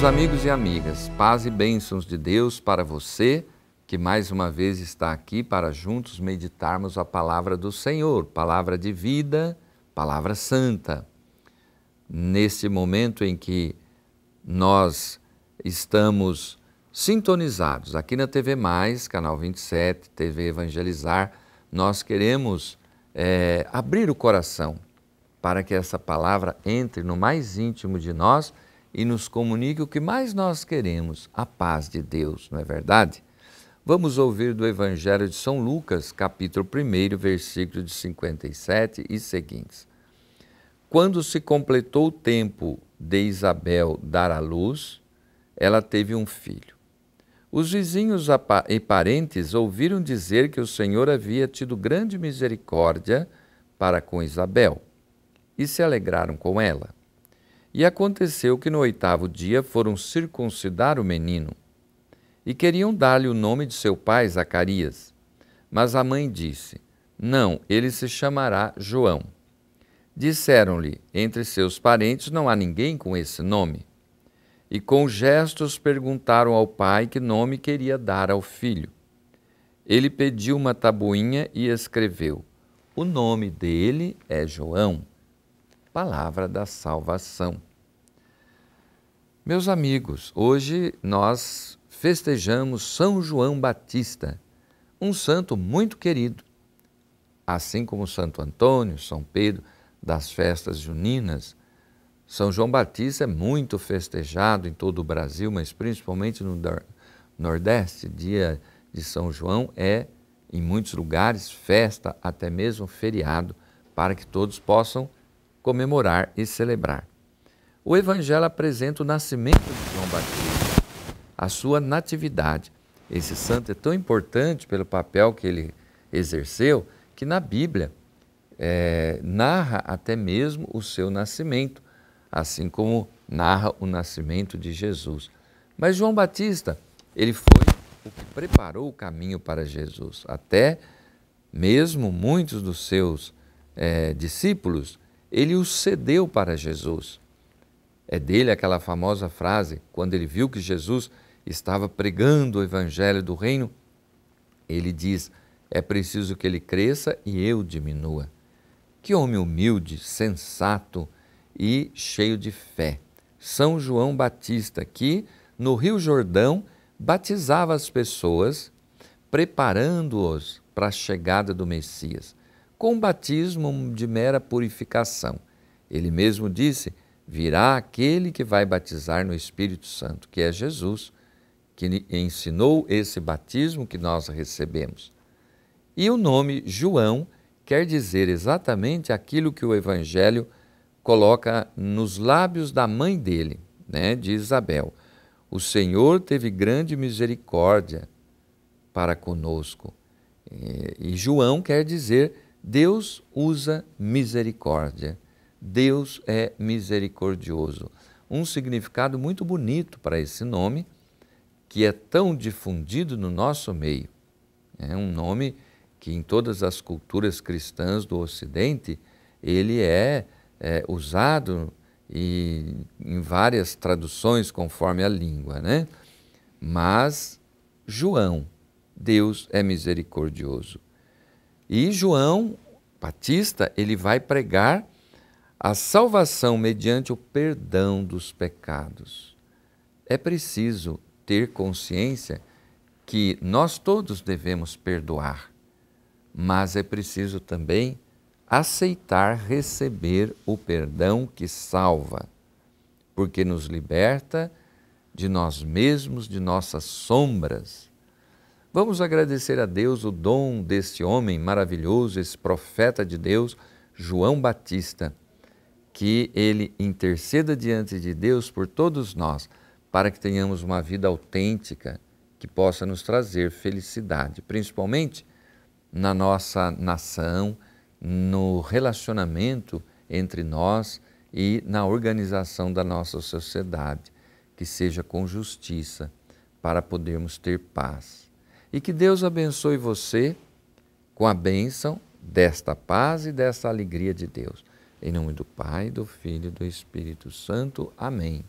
meus amigos e amigas, paz e bênçãos de Deus para você que mais uma vez está aqui para juntos meditarmos a palavra do Senhor, palavra de vida, palavra santa. Neste momento em que nós estamos sintonizados aqui na TV Mais, canal 27, TV Evangelizar, nós queremos é, abrir o coração para que essa palavra entre no mais íntimo de nós e nos comunique o que mais nós queremos, a paz de Deus, não é verdade? Vamos ouvir do Evangelho de São Lucas, capítulo 1, versículo de 57 e seguintes. Quando se completou o tempo de Isabel dar à luz, ela teve um filho. Os vizinhos e parentes ouviram dizer que o Senhor havia tido grande misericórdia para com Isabel e se alegraram com ela. E aconteceu que no oitavo dia foram circuncidar o menino. E queriam dar-lhe o nome de seu pai, Zacarias. Mas a mãe disse: Não, ele se chamará João. Disseram-lhe: Entre seus parentes não há ninguém com esse nome. E com gestos perguntaram ao pai que nome queria dar ao filho. Ele pediu uma tabuinha e escreveu: O nome dele é João palavra da salvação. Meus amigos, hoje nós festejamos São João Batista, um santo muito querido. Assim como Santo Antônio, São Pedro, das festas juninas, São João Batista é muito festejado em todo o Brasil, mas principalmente no Nordeste. Dia de São João é, em muitos lugares, festa, até mesmo feriado, para que todos possam comemorar e celebrar. O Evangelho apresenta o nascimento de João Batista, a sua natividade. Esse santo é tão importante pelo papel que ele exerceu que na Bíblia é, narra até mesmo o seu nascimento, assim como narra o nascimento de Jesus. Mas João Batista, ele foi o que preparou o caminho para Jesus. Até mesmo muitos dos seus é, discípulos ele o cedeu para Jesus. É dele aquela famosa frase, quando ele viu que Jesus estava pregando o evangelho do reino, ele diz: É preciso que ele cresça e eu diminua. Que homem humilde, sensato e cheio de fé. São João Batista, que no Rio Jordão batizava as pessoas, preparando-os para a chegada do Messias com batismo de mera purificação. Ele mesmo disse: Virá aquele que vai batizar no Espírito Santo, que é Jesus, que ensinou esse batismo que nós recebemos. E o nome João quer dizer exatamente aquilo que o Evangelho coloca nos lábios da mãe dele, né, de Isabel. O Senhor teve grande misericórdia para conosco. E, e João quer dizer Deus usa misericórdia. Deus é misericordioso. Um significado muito bonito para esse nome, que é tão difundido no nosso meio. É um nome que em todas as culturas cristãs do Ocidente, ele é, é usado e, em várias traduções conforme a língua, né? Mas João, Deus é misericordioso. E João Batista, ele vai pregar a salvação mediante o perdão dos pecados. É preciso ter consciência que nós todos devemos perdoar, mas é preciso também aceitar receber o perdão que salva, porque nos liberta de nós mesmos, de nossas sombras Vamos agradecer a Deus o dom deste homem maravilhoso, esse profeta de Deus, João Batista, que ele interceda diante de Deus por todos nós, para que tenhamos uma vida autêntica que possa nos trazer felicidade, principalmente na nossa nação, no relacionamento entre nós e na organização da nossa sociedade, que seja com justiça, para podermos ter paz. E que Deus abençoe você com a bênção desta paz e desta alegria de Deus. Em nome do Pai, do Filho e do Espírito Santo. Amém.